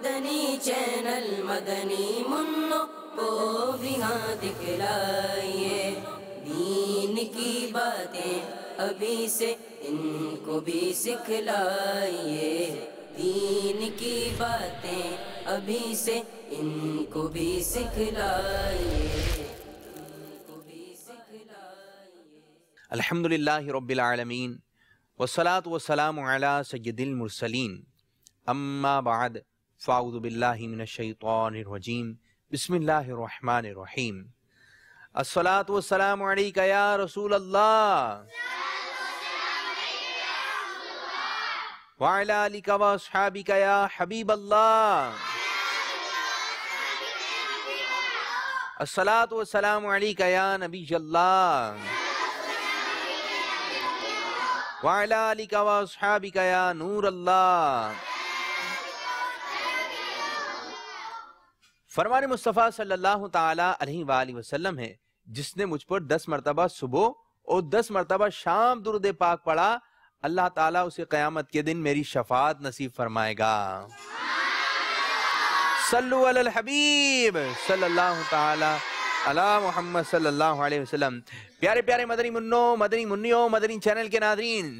Madani channel Madani Munro को विहा दिखलाइए दीन की बातें अभी से इनको भी सिखलाइए दीन की बातें अभी से इनको भी सिखलाइए अलहमदिल्ला रबालमीन वसलात वसलाम सैदिलमरसलिन अम्मा बाद फ़ाउदबिल्लाशैतरजीम बसमीम असलात वसलाम या रसूल अल्लाह वालिका वहाबिका या हबीब अल्लाह असलात वसलाम या नबी अल्लाह वालिका वहाबिका या नूर अल्लाह फरमान मुस्तफ़ा सल्लल्लाहु अलैहि अलैहि वसल्लम है जिसने मुझ पर दस मरतबा सुबह और दस मरतबा शाम दुरुद पाक पढ़ा अल्लाह ताला उसे क़यामत के दिन मेरी शफात नसीब फरमाएगा हबीब सल्लल्लाहु ताला अला मोहम्मद सल्लल्लाहु अलैहि वसल्लम प्यारे प्यारे मदनी मुन्नो मदनी मुन्नियो मदनी चैनल के नादरीन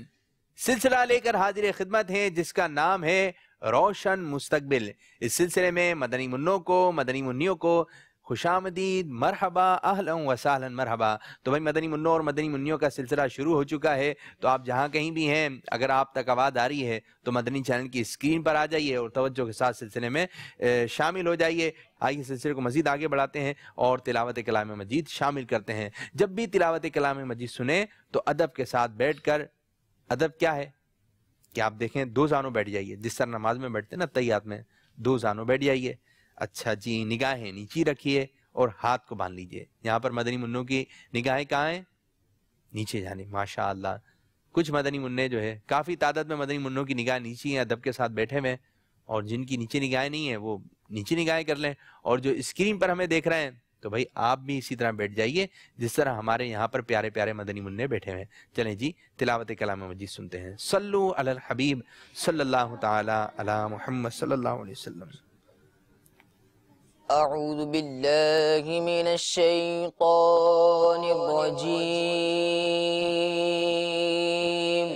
सिलसिला लेकर हाजिर खिदमत है जिसका नाम है रोशन मुस्तकबिल इस सिलसिले में मदनी मुन्नों को मदनी मुन्नियों को खुश आमदीद मरहबा अहलन मरहबा तो भाई मदनी मुन्नों और मदनी मुन्नियों का सिलसिला शुरू हो चुका है तो आप जहाँ कहीं भी हैं अगर आप तक आवाज़ आ रही है तो मदनी चैनल की स्क्रीन पर आ जाइए और तवज्जो के साथ सिलसिले में शामिल हो जाइए आइए सिलसिले को मजीद आगे बढ़ाते हैं और तिलावत कलाम मजीद शामिल करते हैं जब भी तिलावत कलाम मजीद सुने तो अदब के साथ बैठ कर अदब क्या है कि आप देखें दो जानों बैठ जाइए जिस तरह नमाज में बैठते ना तैयार में दो जानों बैठ जाइए अच्छा जी निगाहें नीचे रखिए और हाथ को बांध लीजिए यहाँ पर मदनी मुन्नों की निगाहें कहाँ हैं नीचे जाने माशा कुछ मदनी मुन्ने जो है काफ़ी तादाद में मदनी मुन्नों की निगाह नीचे हैं अदब के साथ बैठे हुए और जिनकी नीचे निगाहें नहीं है वो नीचे निगाहें कर लें और जो स्क्रीन पर हमें देख रहे हैं तो भाई आप भी इसी तरह बैठ जाइए जिस तरह हमारे यहाँ पर प्यारे प्यारे मदनी मुन्ने बैठे हैं चलें जी तिलावत कलाम मजीद सुनते हैं सल्लु अल हबीब सल्लल्लाहु ताला अला मुहम्मद सल्लल्लाहु अलैहि वसल्लम أعوذ بالله من الشيطان الرجيم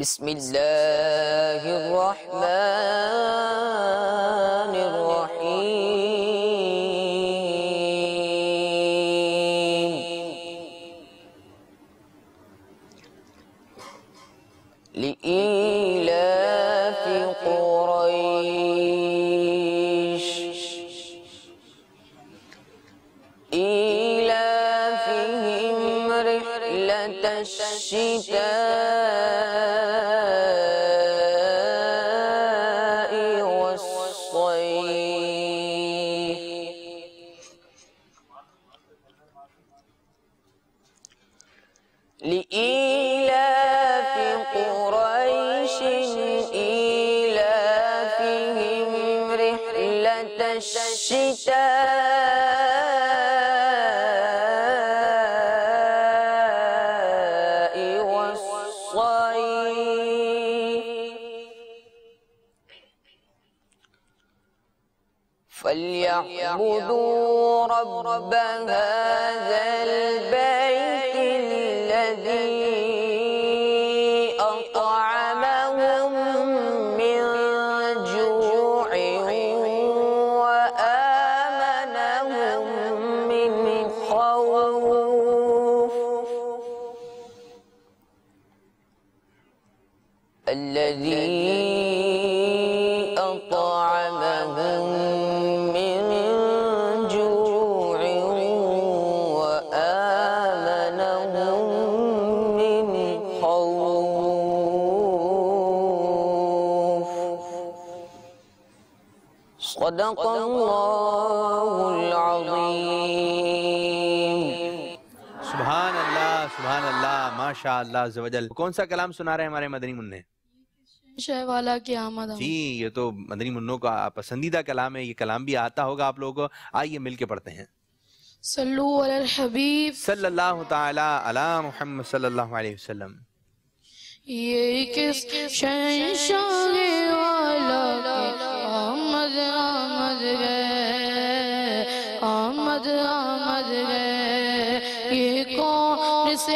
بسم الله الرحمن she صدق الله العظيم सुबहान الله सुबहान अल्लाह माशा अल्लाह जवजल कौन सा कलाम सुना रहे हैं हमारे मदनी मुन्ने शहवाला जी ये तो मदनी मुन्नों का पसंदीदा कलाम है ये कलाम भी आता होगा आप लोगों को आइए मिल के पढ़ते हैं सल्लू सल्लल्लाहु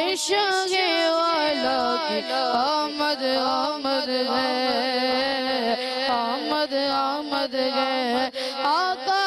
इश्क़े वाला आमद आमद है आमद आमद है आका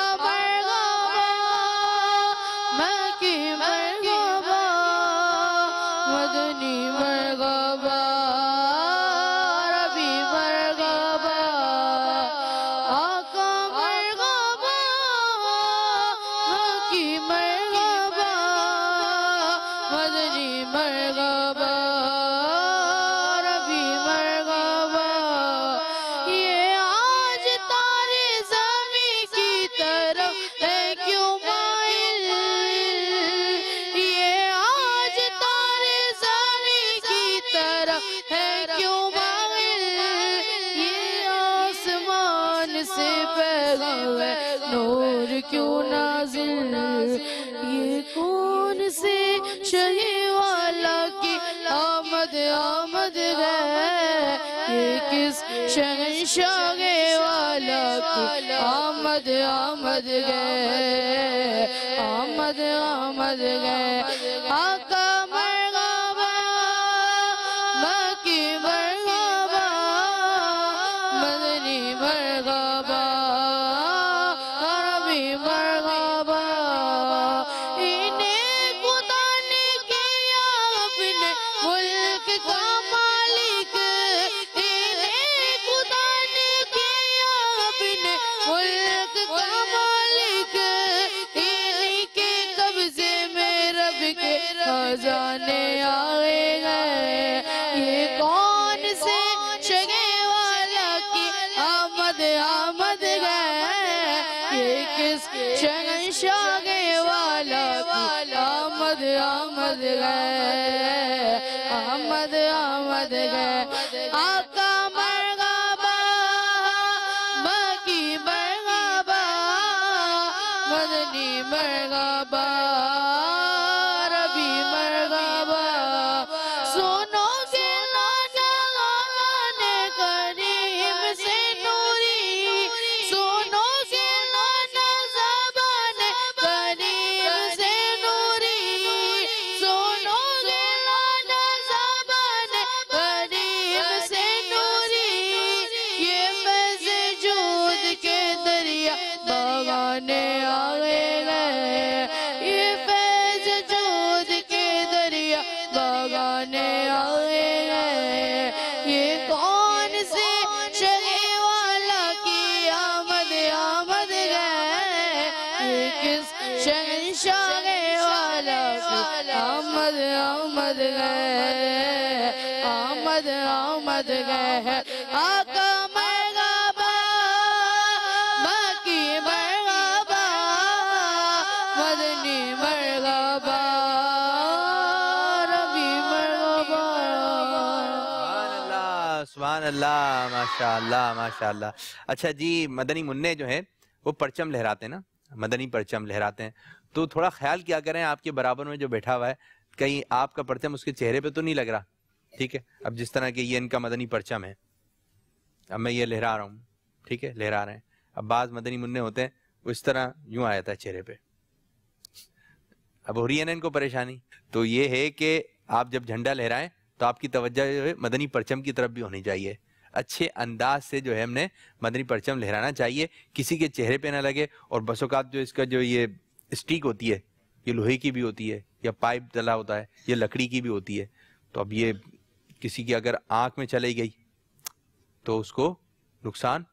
आमद गए आमद आमद गए आका मरगाबा मकी मरगाबा मदनी मरगाबा गए अल्लाह अच्छा जी मदनी मुन्ने जो है वो परचम लहराते हैं ना मदनी परचम लहराते हैं तो थोड़ा ख्याल क्या करें आपके बराबर में जो बैठा हुआ है कहीं आपका परचम उसके चेहरे पे तो नहीं लग रहा ठीक है अब जिस तरह के ये इनका मदनी परचम है अब मैं ये लहरा रहा हूँ ठीक है लहरा रहे हैं अब बाज मदनी मुन्ने होते हैं इस तरह यूं आ जाता है चेहरे पे अब हो रही है ना इनको परेशानी तो ये है कि आप जब झंडा लहराएं तो आपकी तवज्जा जो है मदनी परचम की तरफ भी होनी चाहिए अच्छे अंदाज से जो है हमने मदनी परचम लहराना चाहिए किसी के चेहरे पे ना लगे और बसोकात जो इसका जो ये स्टिक होती है ये लोहे की भी होती है या पाइप डला होता है ये लकड़ी की भी होती है तो अब ये किसी की अगर आंख में चली गई तो उसको नुकसान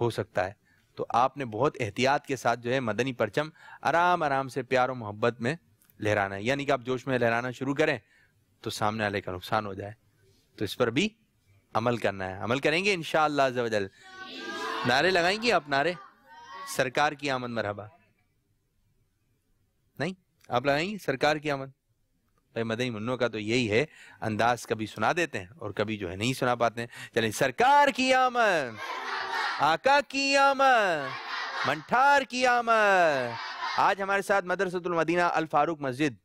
हो सकता है तो आपने बहुत एहतियात के साथ जो है मदनी परचम आराम आराम से प्यार और मोहब्बत में लहराना है यानी कि आप जोश में लहराना शुरू करें तो सामने वाले का नुकसान हो जाए तो इस पर भी अमल करना है अमल करेंगे इन शजल नारे लगाएंगे आप नारे सरकार की आमद मरहबा नहीं आप लगाएंगे सरकार की आमद भाई मदनी मुन्नों का तो यही है अंदाज कभी सुना देते हैं और कभी जो है नहीं सुना पाते हैं चले सरकार की आमद आका की आमद मंठार की आमद आज हमारे साथ मदरसतुल मदीना अल फारूक मस्जिद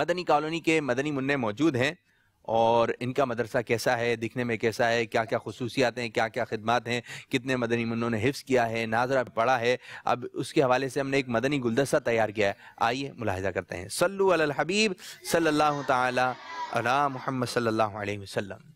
मदनी कॉलोनी के मदनी मुन्ने मौजूद हैं और इनका मदरसा कैसा है दिखने में कैसा है क्या क्या खसूसियात हैं क्या क्या खदमात हैं कितने मदनी मनों ने हिफ्स किया है नाजरा पढ़ा है अब उसके हवाले से हमने एक मदनी गुलदस्ता तैयार किया है आइए मुलाहजा करते हैं सल्लु अल हबीब सल्लल्लाहु ताला अला मोहम्मद सल्लल्लाहु अलैहि वसल्लम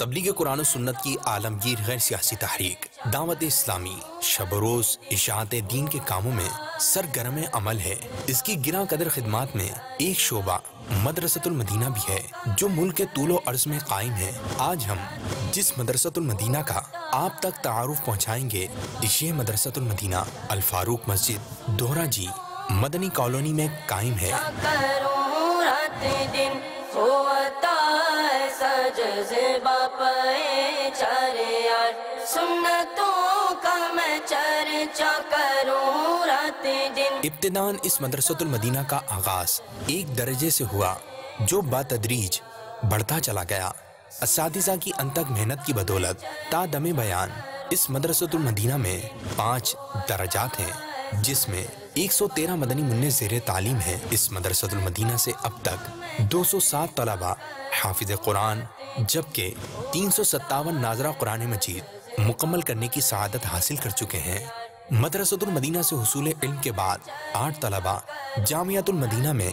तबलीग कुरान सुन्नत की आलमगीर गैर सियासी तहरीक दावत इस्लामी शब रोज इशात दीन के कामों में सरगरम अमल है इसकी गिरा कदर खदमात में एक शोबा मदरसतुलमदीना भी है जो मुल्क के तूलो अर्ज में कायम है आज हम जिस मदरसतुलमदीना का आप तक तारुफ पहुँचाएंगे इसे मदरसतुलमदीना अलफारूक मस्जिद दोहरा जी मदनी कॉलोनी में कायम है इब्तदान इस मदरसतुल मदीना का आगाज एक दर्जे से हुआ जो बातदरीज बढ़ता चला गया इस की अंतक मेहनत की बदौलत तादमे बयान इस मदरसतुल मदीना में पाँच दर्जात हैं जिसमें 113 मदनी मुन्ने जेर तालीम हैं इस मदरसतुल से अब तक 207 तलबा हाफिज कुरान जबकि तीन सौ सत्तावन नाजरा कुरान मजीद मुकम्मल करने की शहादत हासिल कर चुके हैं मदरसतुल से हसूल इल्म के बाद आठ तलबा जामियातुलमदीना में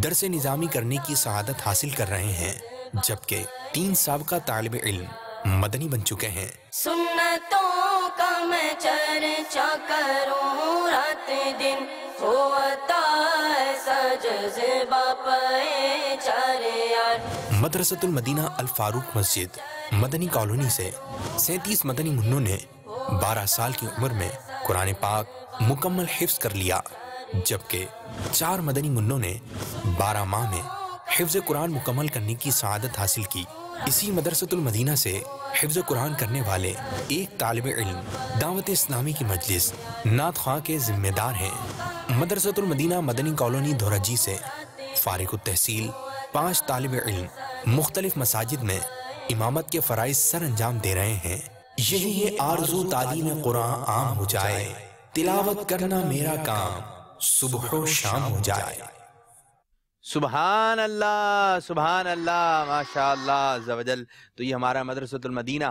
दरस निज़ामी करने की शहादत हासिल कर रहे हैं जबकि तीन सबका तालब इल्म मदनी बन चुके हैं सुन्नतों मैं चर्चा करूं रात दिन मदरसतुल मदीना अल फारूक मस्जिद मदनी कॉलोनी से सैतीस मदनी मुन्नों ने 12 साल की उम्र में कुरान पाक मुकम्मल हिफ्स कर लिया जबकि चार मदनी मुन्नों ने 12 माह में हिफ्ज़ कुरान मुकम्मल करने की शहादत हासिल की इसी मदरसतुलमदीना से हिफ्ज़ कुरान करने वाले एक तालब इल्म दावत इस्लामी की मजलिस नात खां के ज़िम्मेदार हैं मदरसतुलमदीना मदनी कॉलोनी धोराजी से फ़ारग तहसील पाँच तालब इल्म मुख्तलिफ मसाजिद में इमामत के फ़रज़ सर अंजाम दे रहे हैं यही है आरजू तालीम कुरान आम हो जाए तिलावत करना मेरा काम सुबह शाम हो जाए सुबहान अल्लाह सुबहान अल्लाह माशाजल तो ये हमारा मदरसतुलमदीना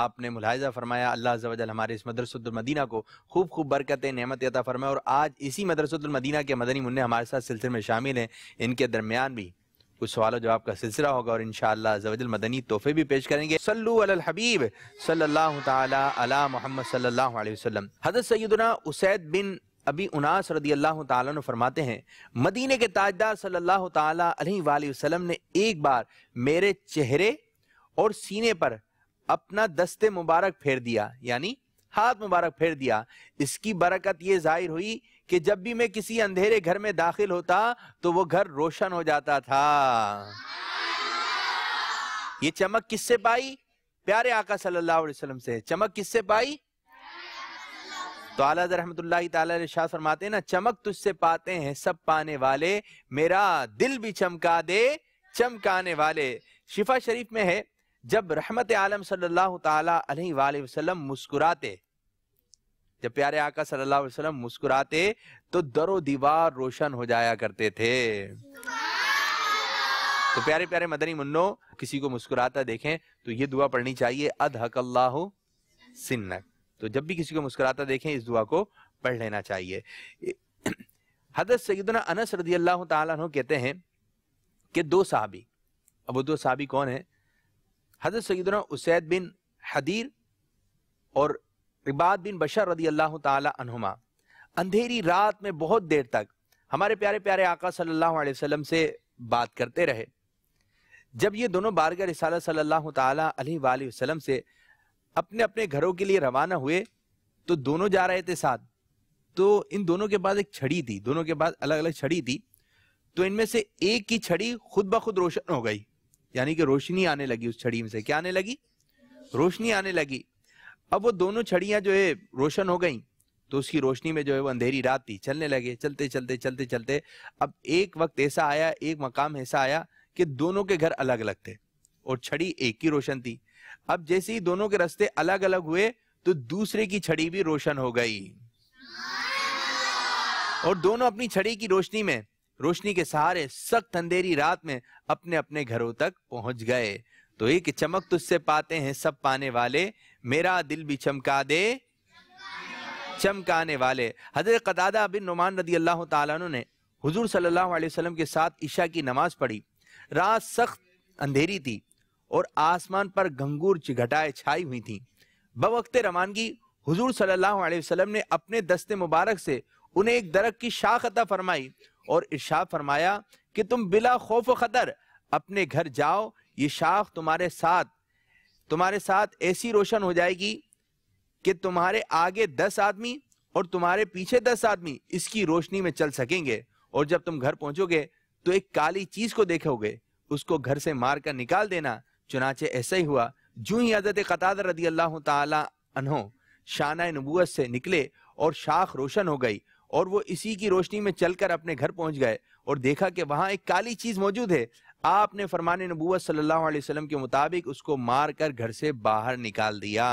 आपने मुलायजा फरमाया अल्लाह जवजल हमारे इस मदरसतुलमदीना को खूब खूब बरकत नहमत अता फरमाया और आज इसी मदरसतुलमदीना के मदनी मुन्ने हमारे साथ सिलसिले में शामिल हैं इनके दरमियान भी कुछ सवाल जवाब का सिलसिला होगा और इन शजल मदनी तोहफे भी पेश करेंगे सल्लू अल हबीब सल्ला ताला मोहम्मद सल्लल्लाहु हजरत सैदना उसैद बिन अभी उनास रदी अल्लाह ताला फरमाते हैं मदीने के ताजदार सल्लल्लाहु ताला अलैहि वसल्लम ने एक बार मेरे चेहरे और सीने पर अपना दस्ते मुबारक फेर दिया यानी हाथ मुबारक फेर दिया इसकी बरकत ये जाहिर हुई कि जब भी मैं किसी अंधेरे घर में दाखिल होता तो वो घर रोशन हो जाता था ये चमक किससे पाई प्यारे आका सल्लल्लाहु से चमक किससे पाई तो आला रहमतुल्ला शाह फरमाते ना चमक तुझसे पाते हैं सब पाने वाले मेरा दिल भी चमका दे चमकाने वाले शिफा शरीफ में है जब रहमत आलम सल्लल्लाहु वसल्लम मुस्कुराते जब प्यारे आका सल्लल्लाहु अलैहि वसल्लम मुस्कुराते तो दरो दीवार रोशन हो जाया करते थे तो प्यारे प्यारे मदनी मुन्नो किसी को मुस्कुराता देखें तो ये दुआ पढ़नी चाहिए अद हकल्लाहु सिन्नक तो जब भी किसी को मुस्कुराता देखें इस दुआ को पढ़ लेना चाहिए हदरत सईदना अनस रदी अल्लाह तु कहते हैं कि दो साहबी अब वो दो साहबी कौन है हजरत सईदना उसैद बिन हदीर और इबाद बिन बशर रदी अल्लाह तुमा अंधेरी रात में बहुत देर तक हमारे प्यारे प्यारे आका सल्लल्लाहु अलैहि वसल्लम से बात करते रहे जब ये दोनों बारगर रिसाल सल्लल्लाहु अलैहि वसल्लम से अपने अपने घरों के लिए रवाना हुए तो दोनों जा रहे थे साथ तो इन दोनों के पास एक छड़ी थी दोनों के पास अलग अलग छड़ी थी तो इनमें से एक की छड़ी खुद ब खुद रोशन हो गई यानी कि रोशनी आने लगी उस छड़ी में से क्या आने लगी रोशनी आने लगी अब वो दोनों छड़ियां जो है रोशन हो गई तो उसकी रोशनी में जो है वो अंधेरी रात थी चलने लगे चलते चलते चलते चलते अब एक वक्त ऐसा आया एक मकाम ऐसा आया कि दोनों के घर अलग अलग थे और छड़ी एक की रोशन थी अब जैसे ही दोनों के रास्ते अलग अलग हुए तो दूसरे की छड़ी भी रोशन हो गई और दोनों अपनी छड़ी की रोशनी में रोशनी के सहारे सख्त अंधेरी रात में अपने अपने घरों तक पहुंच गए तो एक चमक तुझसे पाते हैं सब पाने वाले मेरा दिल भी चमका दे चमकाने वाले हजरत कदादा बिन नुमान रदी अल्लाह तु ने हुजूर सल्लल्लाहु अलैहि वसल्लम के साथ ईशा की नमाज पढ़ी रात सख्त अंधेरी थी और आसमान पर घंगूर चिघटाएं छाई हुई थी बवकते रवानगी हजूर सल्लाम ने अपने दस्ते मुबारक से उन्हें एक दरख की शाख अता फरमाई और इर्शा फरमाया कि तुम बिला खौफ खतर अपने घर जाओ ये शाख तुम्हारे साथ तुम्हारे साथ ऐसी रोशन हो जाएगी कि तुम्हारे आगे दस आदमी और तुम्हारे पीछे दस आदमी इसकी रोशनी में चल सकेंगे और जब तुम घर पहुंचोगे तो एक काली चीज को देखोगे उसको घर से मार कर निकाल देना चुनाचे ऐसा ही हुआ जू ही हजरत कताद रदी अल्लाह तहो शान नबूत से निकले और शाख रोशन हो गई और वो इसी की रोशनी में चलकर अपने घर पहुंच गए और देखा कि वहां एक काली चीज मौजूद है आपने फरमान नबूत सल्लल्लाहु अलैहि वसल्लम के मुताबिक उसको मार कर घर से बाहर निकाल दिया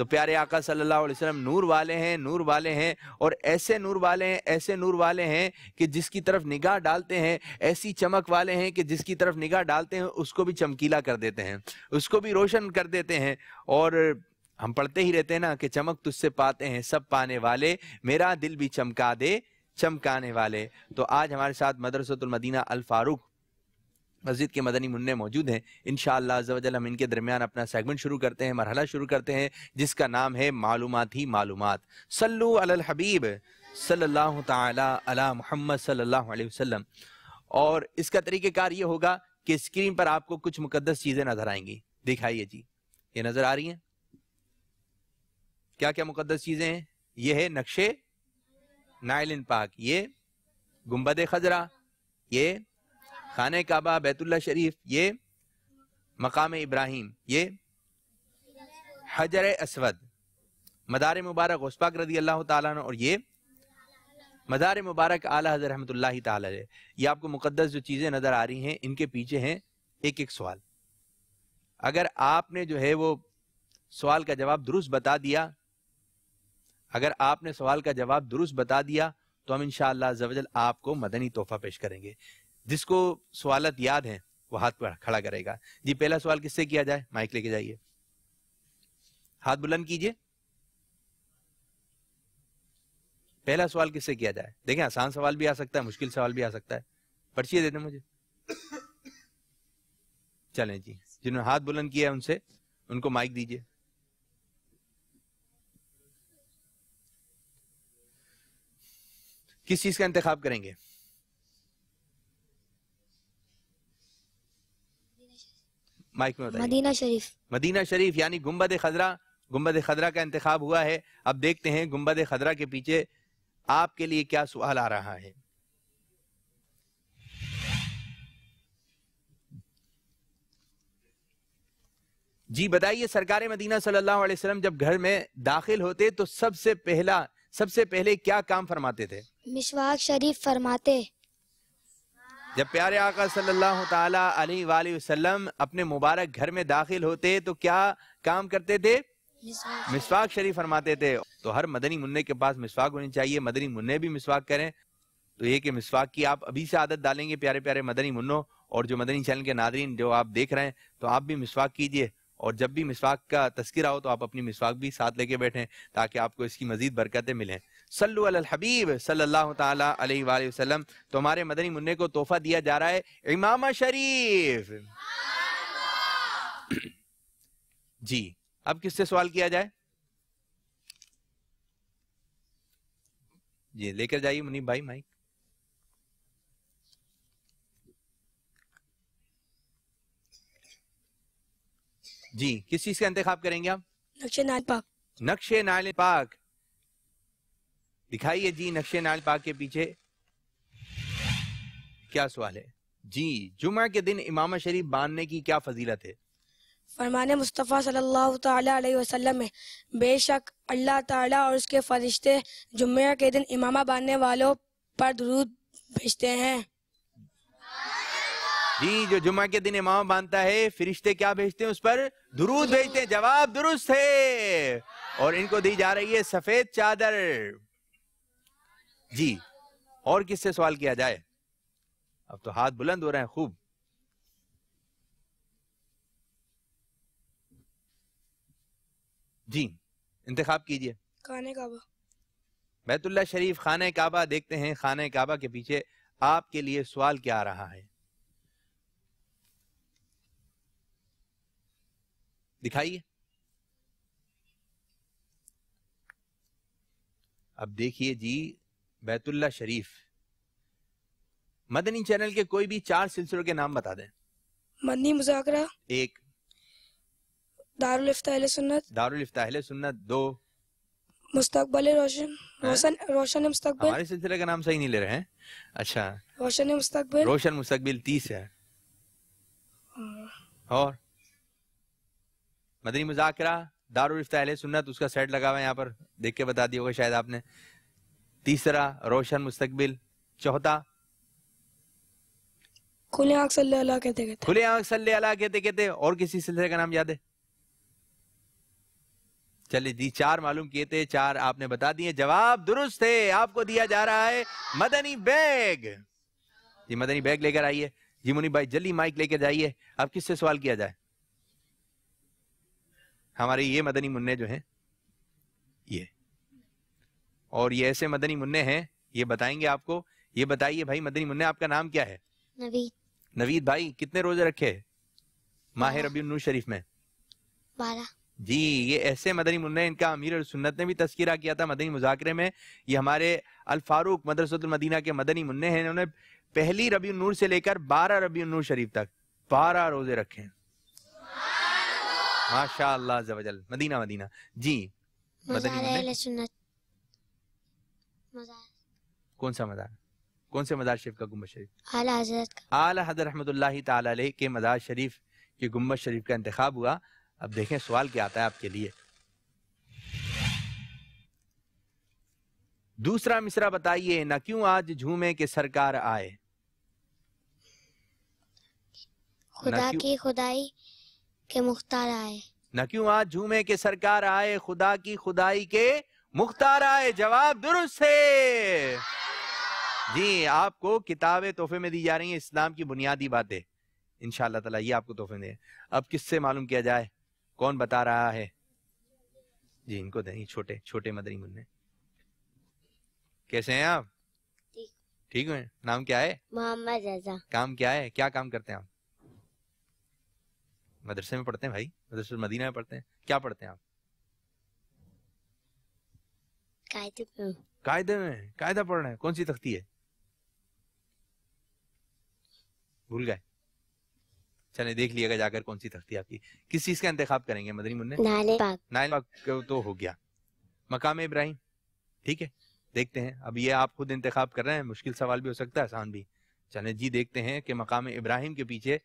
तो प्यारे आका सल्लल्लाहु अलैहि वसल्लम नूर वाले हैं नूर वाले हैं और ऐसे नूर वाले हैं ऐसे नूर वाले हैं कि जिसकी तरफ निगाह डालते हैं ऐसी चमक वाले हैं कि जिसकी तरफ निगाह डालते हैं उसको भी चमकीला कर देते हैं उसको भी रोशन कर देते हैं और हम पढ़ते ही रहते हैं ना कि चमक तुझसे पाते हैं सब पाने वाले मेरा दिल भी चमका दे चमकाने वाले तो आज हमारे साथ मदरसतुल मदीना अल फारूक मस्जिद के मदनी मुन्ने मौजूद हैं इन शजल हम इनके दरमियान अपना सेगमेंट शुरू करते हैं मरहला शुरू करते हैं जिसका नाम है मालूम ही अल हबीब सल्लल्लाहु ताला और इसका तरीक़ेकार ये होगा कि स्क्रीन पर आपको कुछ मुकदस चीज़ें नज़र आएंगी दिखाइए जी ये नज़र आ रही हैं क्या क्या मुकदस चीज़ें हैं ये है नक्शे नायलिन पाक ये गुम्बद खजरा ये खान काबा बैतुल्ला शरीफ ये मकाम इब्राहिम ये हजर असवद मदार मुबारक उस्पाक रदी अल्लाह ताला और ये मदार मुबारक आला हजर रहमत ये आपको मुकदस जो चीज़ें नज़र आ रही हैं इनके पीछे हैं एक एक सवाल अगर आपने जो है वो सवाल का जवाब दुरुस्त बता दिया अगर आपने सवाल का जवाब दुरुस्त बता दिया तो हम इन आपको मदनी तोहफा पेश करेंगे जिसको सवालत याद है वो हाथ पर खड़ा करेगा जी पहला सवाल किससे किया जाए माइक लेके जाइए हाथ बुलंद कीजिए पहला सवाल किससे किया जाए देखें आसान सवाल भी आ सकता है मुश्किल सवाल भी आ सकता है पर्ची दे दे मुझे चले जी जिन्होंने हाथ बुलंद किया है उनसे उनको माइक दीजिए किस चीज का इंतखब करेंगे माइक में बताइए मदीना शरीफ मदीना शरीफ यानी गुम्बद खजरा गुम्बद खजरा का इंतखब हुआ है अब देखते हैं गुम्बद खजरा के पीछे आपके लिए क्या सवाल आ रहा है जी बताइए सरकार मदीना सल्लल्लाहु अलैहि वसल्लम जब घर में दाखिल होते तो सबसे पहला सबसे पहले क्या काम फरमाते थे मिसवाक शरीफ फरमाते जब प्यारे आका सल्लल्लाहु ताला अलैहि वसल्लम अपने मुबारक घर में दाखिल होते तो क्या काम करते थे मिसवाक शरीफ फरमाते थे तो हर मदनी मुन्ने के पास मिसवाक होनी चाहिए मदनी मुन्ने भी मिसवाक करें तो ये कि मिसवाक की आप अभी से आदत डालेंगे प्यारे प्यारे मदनी मुन्नो और जो मदनी चैनल के नादरीन जो आप देख रहे हैं तो आप भी मिसवाक कीजिए और जब भी मिसवाक का तस्करा हो तो आप अपनी मिसवाक भी साथ लेके बैठें ताकि आपको इसकी मजीद बरकतें मिलें सल्लु अल हबीब सल्लल्लाहु ताला अलैहि वसल्लम तो हमारे मदनी मुन्ने को तोहफा दिया जा रहा है इमामा शरीफ जी अब किससे सवाल किया जाए जी लेकर जाइए मुनीब भाई माइक जी किस चीज का इंतखाब करेंगे आप नक्शे नायल पाक नक्शे नायल पाक दिखाइए जी नक्शे नाल पाक के पीछे क्या सवाल है जी जुमा के दिन इमाम शरीफ बांधने की क्या फजीलत है फरमाने मुस्तफ़ा सल्लल्लाहु अलैहि वसल्लम है बेशक अल्लाह ताला और उसके फरिश्ते जुम्मे के दिन इमामा बांधने वालों पर दरूद भेजते हैं जी जो जुमा के दिन इमामा बांधता है फरिश्ते क्या भेजते हैं उस पर दुरूद भेजते हैं जवाब दुरुस्त है और इनको दी जा रही है सफेद चादर जी और किससे सवाल किया जाए अब तो हाथ बुलंद हो रहे हैं खूब जी इंतखाब कीजिए खाने काबा बैतुल्ला शरीफ खाने काबा देखते हैं खाने काबा के पीछे आपके लिए सवाल क्या आ रहा है दिखाइए अब देखिए जी बैतुल्ला शरीफ मदनी चैनल के कोई भी चार सिलसिलों के नाम बता दें मदनी मुजाकरा एक दारुल सुन्नत दारुल सुन्नत दो मुस्तकबल रोशन रोशन रोशन मुस्तकबल हमारे सिलसिले का नाम सही नहीं ले रहे हैं अच्छा रोशन मुस्तकबल रोशन मुस्तकबिल तीस है हाँ। और मदनी मुजाकरा दारुल सुन्नत उसका सेट लगा हुआ है यहाँ पर देख के बता दिया होगा शायद आपने तीसरा रोशन मुस्तकबिल चौथा खुले आंख सल्ले अल्लाह कहते कहते खुले आंख सल्ले अल्लाह कहते कहते और किसी सिलसिले का नाम याद है चलिए दी चार मालूम किए थे चार आपने बता दिए जवाब दुरुस्त थे आपको दिया जा रहा है मदनी बैग जी मदनी बैग लेकर आइए जी मुनी भाई जल्दी माइक लेकर जाइए अब किससे सवाल किया जाए हमारे ये मदनी मुन्ने जो हैं ये और ये ऐसे मदनी मुन्ने हैं ये बताएंगे आपको ये बताइए भाई मदनी मुन्ने आपका नाम क्या है नवीद नवीद भाई कितने रोजे रखे अबी रबी शरीफ में बारह जी ये ऐसे मदनी मुन्ने इनका अमीर सुन्नत ने भी तस्करा किया था मदनी मुजाकरे में ये हमारे अलफारूक फारूक मदरसतमदीना के मदनी मुन्ने हैं इन्होंने पहली रबी नूर से लेकर बारह रबी नूर शरीफ तक बारह रोजे रखे माशा अल्लाह मदीना मदीना जी मदनी मुन्ने मजार कौन सा मजार कौन से मजार शरीफ का गुम्बद शरीफ आला हजरत का आला हजरत रहमत के मजार शरीफ के गुम्बद शरीफ का इंतखब हुआ अब देखें सवाल क्या आता है आपके लिए दूसरा मिसरा बताइए ना क्यों आज झूमे के सरकार आए खुदा की खुदाई के मुख्तार आए ना क्यों आज झूमे के सरकार आए खुदा की खुदाई के मुख्तार आए जवाब दुरुस्त है जी आपको किताबें तोहफे में दी जा रही हैं इस्लाम की बुनियादी बातें इन ताला ये आपको तोहफे में अब किससे मालूम किया जाए कौन बता रहा है जी इनको दें छोटे छोटे मदरी मुन्ने कैसे हैं आप ठीक है नाम क्या है मोहम्मद रजा काम क्या है क्या काम करते हैं आप मदरसे में पढ़ते हैं भाई मदरसे मदीना में पढ़ते हैं क्या पढ़ते हैं आप कायदे में कायदे में कायदा पढ़ रहे हैं कौन सी तख्ती है भूल गए चले देख लिएगा जाकर कौन सी तख्ती आपकी किस चीज का इंतखाब करेंगे मदनी मुन्ने नाले पाक पाक तो हो गया मकाम इब्राहिम ठीक है देखते हैं अब ये आप खुद इंतखाब कर रहे हैं मुश्किल सवाल भी हो सकता है आसान भी चले जी देखते हैं कि मकाम इब्राहिम के पीछे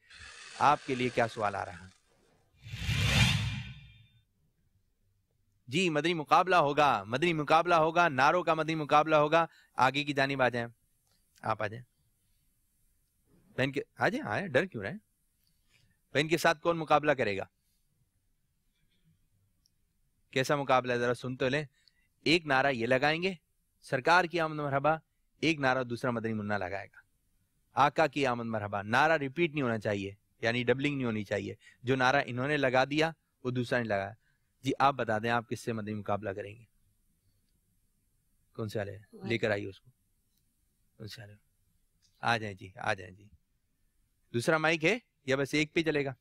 आपके लिए क्या सवाल आ रहा है जी मदनी मुकाबला होगा मदनी मुकाबला होगा नारों का मदनी मुकाबला होगा आगे की जानी आ जाए आप आ जाए आ जाए डर क्यों रहे बहन के साथ कौन मुकाबला करेगा कैसा मुकाबला है जरा सुन तो लें एक नारा ये लगाएंगे सरकार की आमद मरहबा एक नारा दूसरा मदनी मुन्ना लगाएगा आका की आमद मरहबा नारा रिपीट नहीं होना चाहिए यानी डबलिंग नहीं होनी चाहिए जो नारा इन्होंने लगा दिया वो दूसरा नहीं लगाया जी आप बता दें आप किससे मदनी मतलब मुकाबला करेंगे कौन से वाले लेकर आइए उसको कौन से वाले आ जाए जी आ जाए जी दूसरा माइक है या बस एक पे चलेगा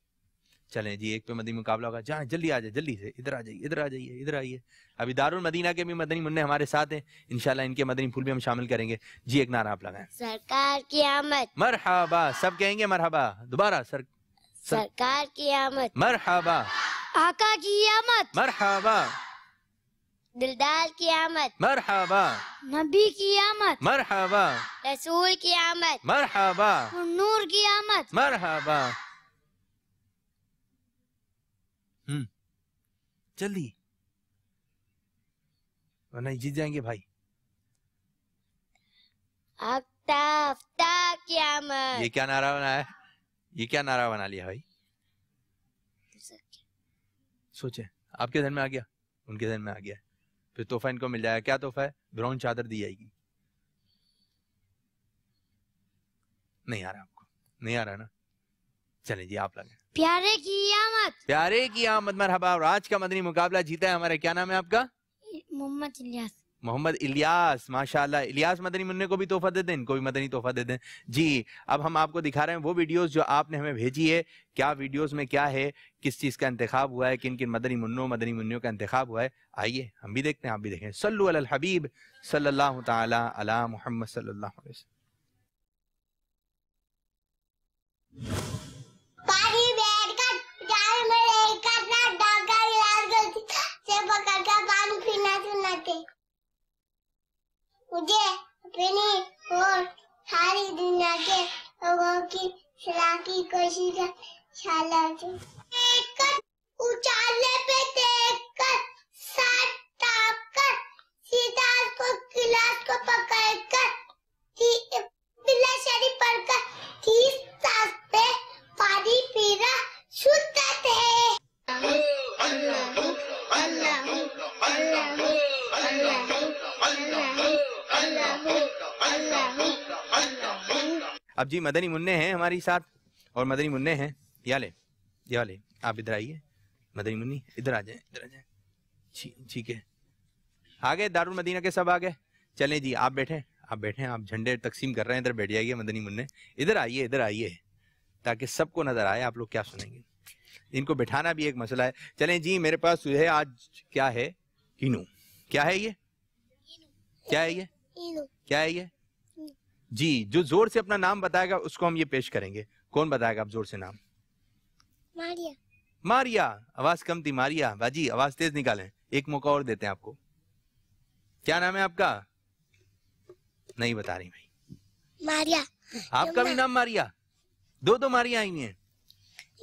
चले जी एक पे मदनी मुकाबला होगा जहाँ जल्दी आ जाए जल्दी से इधर आ जाइए इधर आ जाइए इधर आइए अभी दारुल मदीना के भी मदनी मुन्ने हमारे साथ हैं इनशाला इनके मदनी फूल भी हम शामिल करेंगे जी एक नारा आप लगाए सरकार की आमद मरहबा सब कहेंगे मरहबा दोबारा सर सरकार की आमद मरहबा आका की आमद मरहबा दिलदार की आमद मरहबा नबी की आमद मरहबा रसूल की आमद मरहबा नूर की आमद मरहबा हम्म। जल्दी वरना जीत जाएंगे भाई आफ्ताब हफ्ता क्या ये क्या नारा बना है ये क्या नारा बना लिया भाई सोचे आपके धन में आ गया उनके धन में आ गया फिर तोहफा इनको मिल जाएगा क्या तोहफा है ब्राउन चादर दी जाएगी नहीं आ रहा आपको नहीं आ रहा ना चले जी आप लगे प्यारे की आमद प्यारे की आमद मरहबा और आज का मदनी मुकाबला जीता है हमारे क्या नाम है आपका मोहम्मद इलियास मोहम्मद इलियास माशाल्लाह इलियास मदनी मुन्ने को भी तोहफा दे दें इनको भी मदनी तोहफा दे दें जी अब हम आपको दिखा रहे हैं वो वीडियोस जो आपने हमें भेजी है क्या वीडियोस में क्या है किस चीज़ का इंतखा हुआ है किन किन मदनी मुन्नों मदनी मुन्नियों का इंतखा हुआ है आइए हम भी देखते हैं आप भी देखें सल्लु अल हबीब सल्लल्लाहु ताला अला मोहम्मद सल्लल्लाहु अलैहि वसल्लम पानी पीना सुनाते मुझे अपनी और सारी दुनिया के लोगों की सलाह की कोशिश कर पे देख कर साथ ताप कर सीधा को गिलास को पकड़ कर शरीफ पढ़कर तीस पे पानी पीना शुद्ध है अब जी मदनी मुन्ने हैं हमारी साथ और मदनी मुन्ने हैं या ले आप इधर आइए मदनी मुन्नी इधर आ जाए इधर आ जाए ठीक है आ गए दारुल मदीना के सब आ गए चलें जी आप बैठे आप बैठे आप झंडे तकसीम कर रहे हैं इधर बैठ जाइए मदनी मुन्ने इधर आइए इधर आइए ताकि सबको नजर आए आप लोग क्या सुनेंगे इनको बैठाना भी एक मसला है चलें जी मेरे पास जो है आज क्या है इनू क्या है ये क्या है ये क्या है ये जी जो जोर से अपना नाम बताएगा उसको हम ये पेश करेंगे कौन बताएगा आप जोर से नाम मारिया मारिया आवाज कम थी मारिया बाजी आवाज तेज निकालें एक मौका और देते हैं आपको क्या नाम है आपका नहीं बता रही भाई मारिया आपका भी नाम मारिया दो दो मारिया आई हैं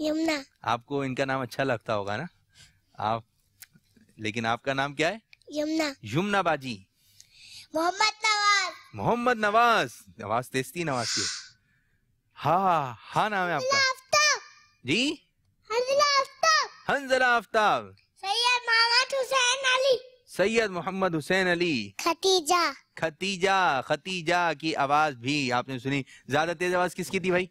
यमुना आपको इनका नाम अच्छा लगता होगा ना आप लेकिन आपका नाम क्या है यमुना यमुना बाजी मोहम्मद नवाज मोहम्मद नवाज नवाज तेस्ती नवाज की हाँ हाँ नाम है आपका जी हंजला आफ्ताब सैयद मोहम्मद हुसैन अली सैयद मोहम्मद हुसैन अली खतीजा खतीजा खतीजा की आवाज भी आपने सुनी ज्यादा तेज आवाज किसकी थी भाई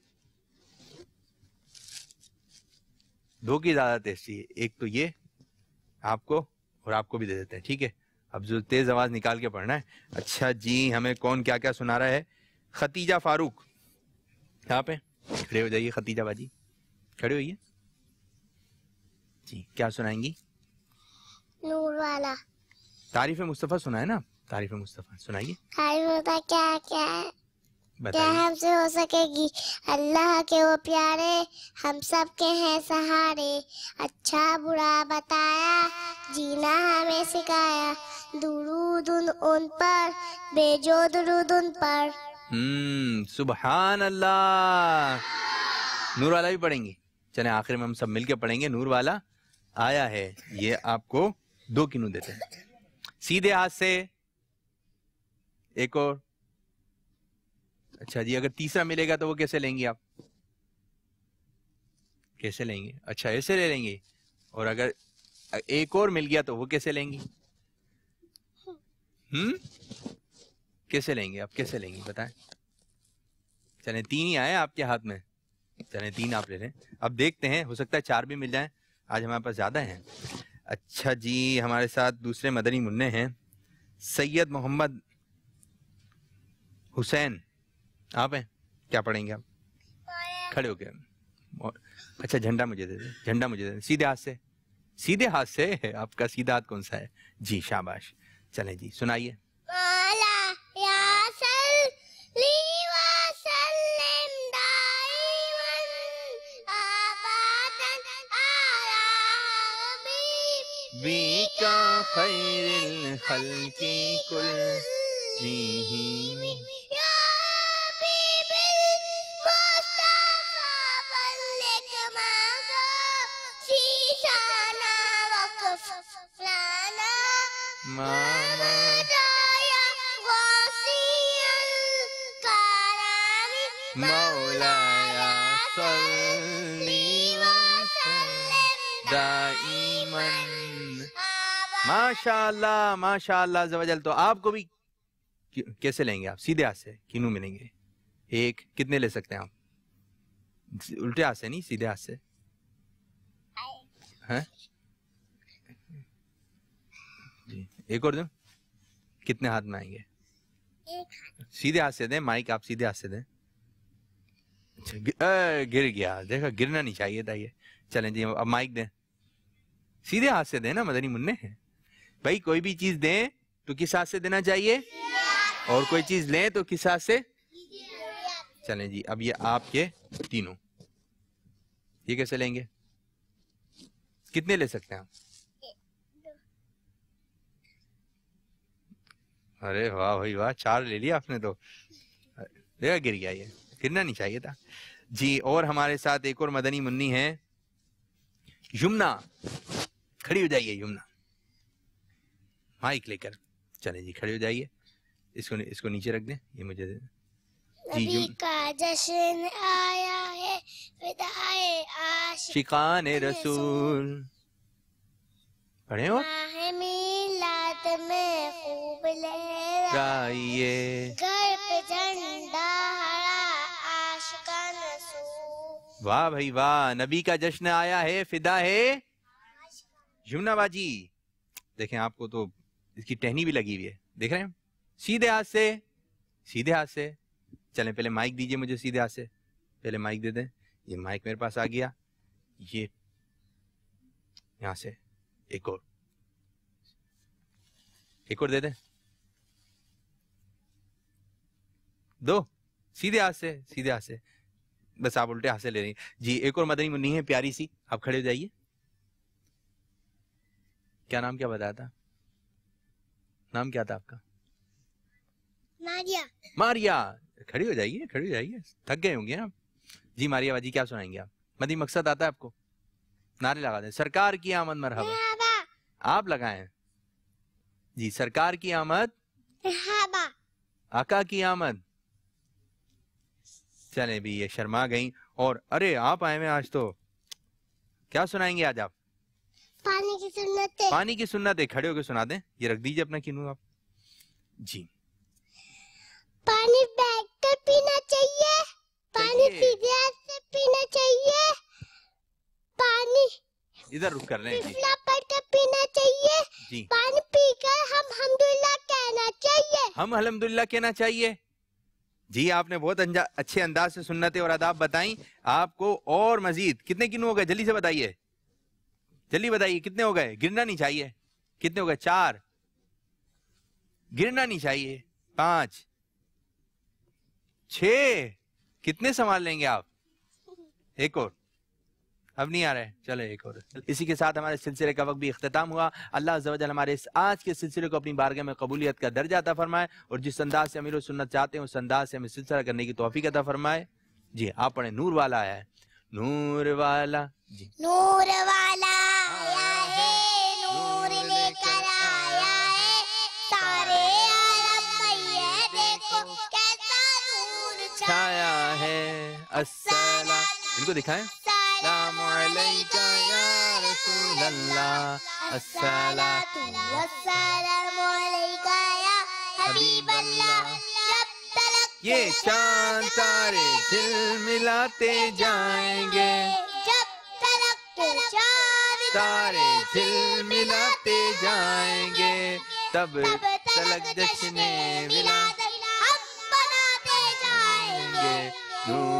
दो की ज्यादा तेज थी एक तो ये आपको और आपको भी दे देते हैं ठीक है अब जो तेज आवाज निकाल के पढ़ना है अच्छा जी हमें कौन क्या क्या सुना रहा है खतीजा फारूक यहाँ पे खड़े हो जाइए खतीजा बाजी खड़े होइए जी क्या सुनाएंगी नूर वाला तारीफ मुस्तफ़ा सुना है ना तारीफ मुस्तफ़ा सुनाइए क्या क्या है क्या हमसे हो सकेगी अल्लाह के वो प्यारे हम सब के हैं सहारे अच्छा बुरा बताया जीना हमें सिखाया दुरूद उन पर बेजो दुरूद उन पर हम्म सुबहान अल्लाह नूर वाला भी पढ़ेंगे चले आखिर में हम सब मिलके पढ़ेंगे नूर वाला आया है ये आपको दो किनू देते हैं सीधे हाथ से एक और अच्छा जी अगर तीसरा मिलेगा तो वो कैसे लेंगे आप कैसे लेंगे अच्छा ऐसे ले लेंगे और अगर एक और मिल गया तो वो कैसे लेंगी हम्म कैसे लेंगे आप कैसे लेंगे बताएं चले तीन ही आए आपके हाथ में चले तीन आप ले हैं अब देखते हैं हो सकता है चार भी मिल जाए आज हमारे पास ज्यादा है अच्छा जी हमारे साथ दूसरे मदनी मुन्ने हैं सैयद मोहम्मद हुसैन आप हैं क्या पढ़ेंगे आप खड़े हो गए अच्छा झंडा मुझे दे दे झंडा मुझे दे दे सीधे हाथ से सीधे हाथ से आपका सीधा हाथ कौन सा है जी शाबाश चले जी सुनाइए बीका कुल मामा दाया वसीयल करामी मौलाया माशाल्लाह माशाल्लाह जवाजल तो आपको भी कैसे लेंगे आप सीधे हाथ से किनू मिलेंगे एक कितने ले सकते हैं आप उल्टे हाथ से नहीं सीधे हाथ से हैं एक और दूं कितने हाथ में आएंगे सीधे हाथ से दें माइक आप सीधे हाथ से दें अच्छा, गिर गया देखा गिरना नहीं चाहिए था ये चलें जी अब माइक दें सीधे हाथ से दें ना मदनी मुन्ने हैं भाई कोई भी चीज दें तो किस हाथ से देना चाहिए और कोई चीज लें तो किस हाथ से चलें जी अब ये आपके तीनों ये कैसे लेंगे कितने ले सकते हैं आप अरे वाह भाई वाह चार ले लिया आपने तो देखा गिर गया ये गिरना नहीं चाहिए था जी और हमारे साथ एक और मदनी मुन्नी है यमुना खड़ी हो जाइए यमुना माइक लेकर चले जी खड़े हो जाइए इसको इसको नीचे रख दें ये मुझे दे जी का जश्न आया है आशिकान रसूल पढ़े हो मिलाद में खूब लहराइए वाह भाई वाह नबी का जश्न आया है फिदा है यमुना बाजी देखें आपको तो इसकी टहनी भी लगी हुई है देख रहे हैं सीधे हाथ से सीधे हाथ से चलें पहले माइक दीजिए मुझे सीधे हाथ से पहले माइक दे दें ये माइक मेरे पास आ गया ये यहाँ से एक और एक और दे दे दो सीधे हाथ से सीधे हाथ से बस आप उल्टे हाथ से ले रही जी एक और मदनी मुन्नी है प्यारी सी आप खड़े हो जाइए क्या नाम क्या बताया था नाम क्या था आपका मारिया मारिया खड़ी हो जाइए खड़ी हो जाइए थक गए होंगे आप जी मारिया बाजी क्या सुनाएंगे आप मदी मकसद आता है आपको नारे लगा दें सरकार की आमद मरहबा आप लगाएं जी सरकार की आमद आका की आमद चले भी ये शर्मा गई और अरे आप आए हैं आज तो क्या सुनाएंगे आज आप पानी की सुन्नत पानी की सुन्नत खड़े होकर सुना दें ये रख दीजिए अपना किनू आप जी पानी बैठ कर तो पीना चाहिए पानी सीधे हाथ से पीना चाहिए पानी इधर रुक कर रहे हैं जी पीना चाहिए जी पानी पीकर हम अलहमदुल्ला कहना चाहिए हम अलहमदुल्ला कहना चाहिए जी आपने बहुत अच्छे अंदाज से थे और आदाब बताई आपको और मजीद कितने किन हो गए जल्दी से बताइए जल्दी बताइए कितने हो गए गिरना नहीं चाहिए कितने हो गए चार गिरना नहीं चाहिए पांच छ कितने संभाल लेंगे आप एक और अब नहीं आ रहे चले एक और इसी के साथ हमारे सिलसिले का वक्त भी अख्ताम हुआ अल्लाह जवजल हमारे इस आज के सिलसिले को अपनी बारगह में कबूलियत का दर्जा अता फरमाए और जिस अंदाज से अमीर सुनना चाहते हैं उस अंदाज से हमें सिलसिला करने की तोहफी अता फरमाए जी आप पढ़े नूर वाला है नूर वाला जी नूर वाला आया है नूर छाया है इनको दिखाएं ये चांद तारे दिल मिलाते जाएंगे जब तलक के चांद तारे दिल मिलाते जाएंगे तब तलक जश्न मिला हम बनाते जाएंगे दूर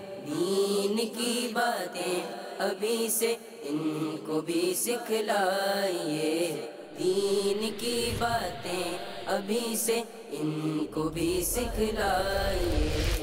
दीन की बातें अभी से इनको भी सिखलाइए दीन की बातें अभी से इनको भी सिखलाइए